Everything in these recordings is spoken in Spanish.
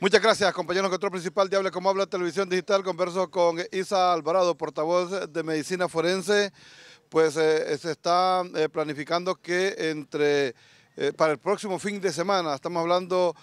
Muchas gracias, compañero control principal de Hable Como Habla Televisión Digital. Converso con Isa Alvarado, portavoz de Medicina Forense. Pues eh, se está eh, planificando que entre eh, para el próximo fin de semana, estamos hablando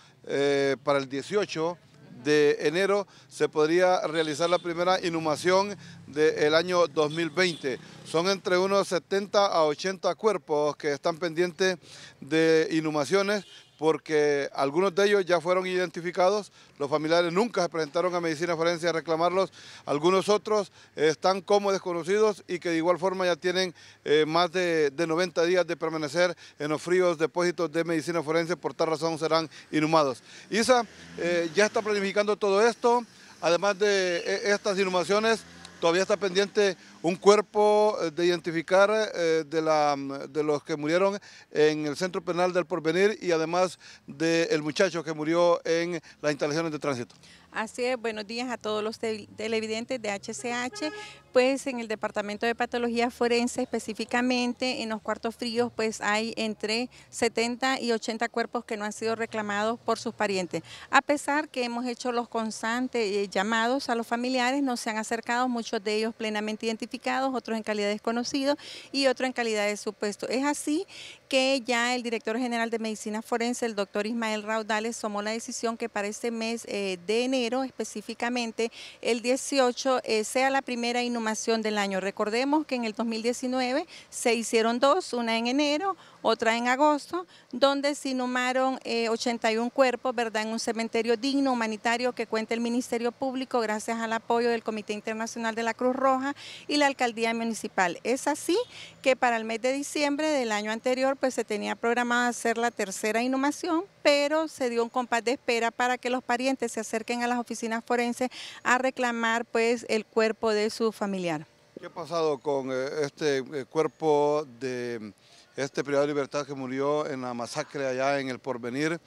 para el 18 de enero, se podría realizar la primera inhumación del año 2020. Son entre unos 70 a 80 cuerpos que están pendientes de inhumaciones, porque algunos de ellos ya fueron identificados, los familiares nunca se presentaron a medicina forense a reclamarlos, algunos otros están como desconocidos y que de igual forma ya tienen eh, más de, 90 días de permanecer en los fríos depósitos de medicina forense, por tal razón serán inhumados. ISA eh, ya está planificando todo esto, además de e, estas inhumaciones, todavía está pendiente un cuerpo eh, de identificar eh, de, la, mm, de, los que murieron en el centro penal del porvenir y además del muchacho que murió en las instalaciones de tránsito. Así es, buenos días a todos los televidentes de HCH. Pues en el Departamento de Patología Forense específicamente, en los cuartos fríos, pues hay entre 70 y 80 cuerpos que no han sido reclamados por sus parientes. A pesar que hemos hecho los constantes eh, llamados a los familiares, no se han acercado muchos de ellos plenamente identificados otros en calidad desconocido y otro en calidad de supuesto. Es así que ya el director general de Medicina Forense, el doctor Ismael Raudales, tomó la decisión que para este mes eh, de enero, específicamente el 18, eh, sea la primera inhumación del año. Recordemos que en el 2019 se hicieron dos, una en enero, otra en agosto, donde se inhumaron 81 eh, cuerpos, ¿verdad? En un cementerio digno, humanitario, que cuenta el Ministerio Público, gracias al apoyo del Comité Internacional de la Cruz Roja y la alcaldía municipal. Es así que para el mes de diciembre del año anterior pues se tenía programada hacer la tercera inhumación, pero se dio un compás de espera para que los parientes se acerquen a las oficinas forenses a reclamar pues el cuerpo de su familiar. ¿Qué ha pasado con eh, este eh, cuerpo de este privado de libertad que murió en la masacre allá en el Porvenir?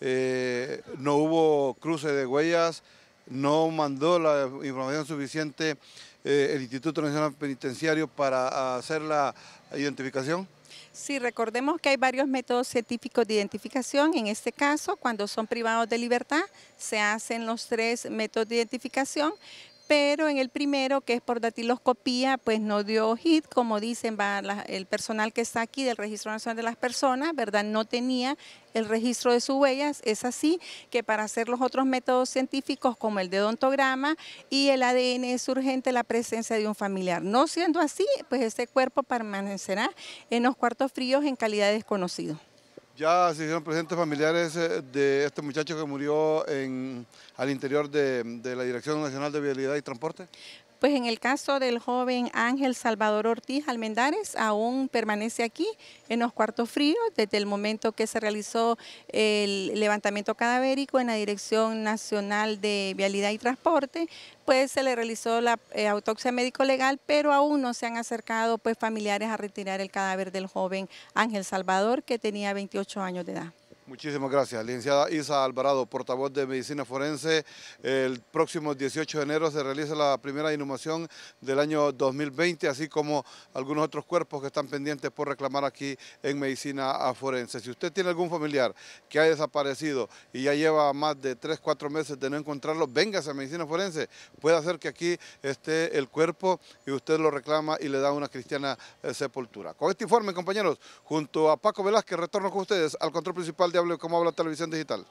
Eh, no hubo cruce de huellas, no mandó la información suficiente eh, el Instituto Nacional Penitenciario para hacer la identificación? Sí, recordemos que hay varios métodos científicos de identificación. En este caso, cuando son privados de libertad, se hacen los tres métodos de identificación, pero en el primero, que es por datiloscopía, pues no dio hit, como dicen, el personal que está aquí del Registro Nacional de las Personas, ¿verdad? No tenía el registro de sus huellas, es así que para hacer los otros métodos científicos como el de y el ADN es urgente la presencia de un familiar. No siendo así, pues este cuerpo permanecerá en los cuartos fríos en calidad de desconocido. Ya se hicieron presentes familiares eh, de este muchacho que murió en, al interior de, de la Dirección Nacional de Vialidad y Transporte. Pues en el caso del joven Ángel Salvador Ortiz Almendares, aún permanece aquí en los cuartos fríos desde el momento que se realizó el levantamiento cadavérico en la Dirección Nacional de Vialidad y Transporte, pues se le realizó la eh, autopsia médico-legal, pero aún no se han acercado pues familiares a retirar el cadáver del joven Ángel Salvador, que tenía 28 años de edad. Muchísimas gracias. Licenciada Isa Alvarado, portavoz de Medicina Forense. El próximo 18 de enero se realiza la primera inhumación del año 2020, así como algunos otros cuerpos que están pendientes por reclamar aquí en Medicina Forense. Si usted tiene algún familiar que ha desaparecido y ya lleva más de 3, 4 meses de no encontrarlo, véngase a Medicina Forense. Puede hacer que aquí esté el cuerpo y usted lo reclama y le da una cristiana eh, sepultura. Con este informe, compañeros, junto a Paco Velázquez, retorno con ustedes al control principal de cómo habla televisión digital.